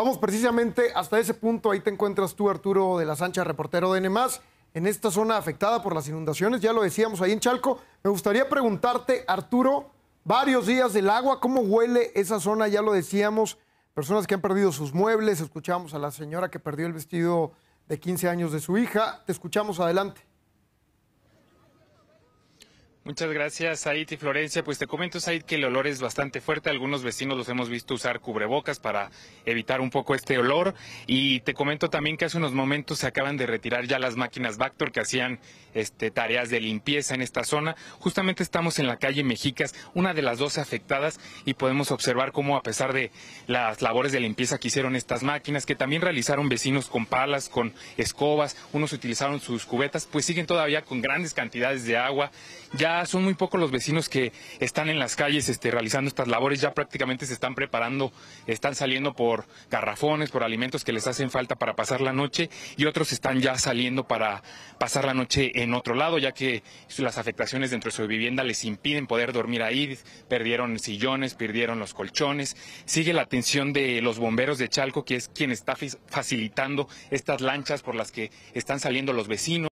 Vamos precisamente hasta ese punto. Ahí te encuentras tú, Arturo de la Sancha, reportero de N, en esta zona afectada por las inundaciones. Ya lo decíamos ahí en Chalco. Me gustaría preguntarte, Arturo, varios días del agua, ¿cómo huele esa zona? Ya lo decíamos. Personas que han perdido sus muebles. Escuchamos a la señora que perdió el vestido de 15 años de su hija. Te escuchamos adelante. Muchas gracias, Said y Florencia. Pues te comento, Said, que el olor es bastante fuerte. Algunos vecinos los hemos visto usar cubrebocas para evitar un poco este olor. Y te comento también que hace unos momentos se acaban de retirar ya las máquinas Bactor que hacían este, tareas de limpieza en esta zona. Justamente estamos en la calle Mexicas, una de las dos afectadas, y podemos observar cómo, a pesar de las labores de limpieza que hicieron estas máquinas, que también realizaron vecinos con palas, con escobas, unos utilizaron sus cubetas, pues siguen todavía con grandes cantidades de agua. Ya son muy pocos los vecinos que están en las calles este, realizando estas labores, ya prácticamente se están preparando, están saliendo por garrafones, por alimentos que les hacen falta para pasar la noche y otros están ya saliendo para pasar la noche en otro lado, ya que las afectaciones dentro de su vivienda les impiden poder dormir ahí, perdieron sillones, perdieron los colchones. Sigue la atención de los bomberos de Chalco, que es quien está facilitando estas lanchas por las que están saliendo los vecinos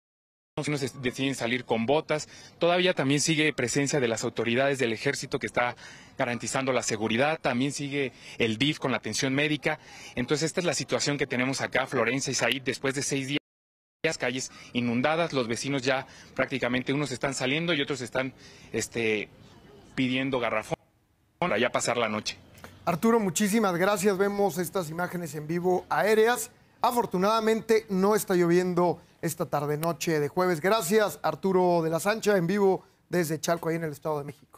unos deciden salir con botas. Todavía también sigue presencia de las autoridades del ejército que está garantizando la seguridad. También sigue el DIF con la atención médica. Entonces esta es la situación que tenemos acá, Florencia y Said, después de seis días. calles inundadas, los vecinos ya prácticamente unos están saliendo y otros están este, pidiendo garrafón para ya pasar la noche. Arturo, muchísimas gracias. Vemos estas imágenes en vivo aéreas. Afortunadamente no está lloviendo esta tarde-noche de jueves. Gracias, Arturo de la Sancha, en vivo desde Chalco, ahí en el Estado de México.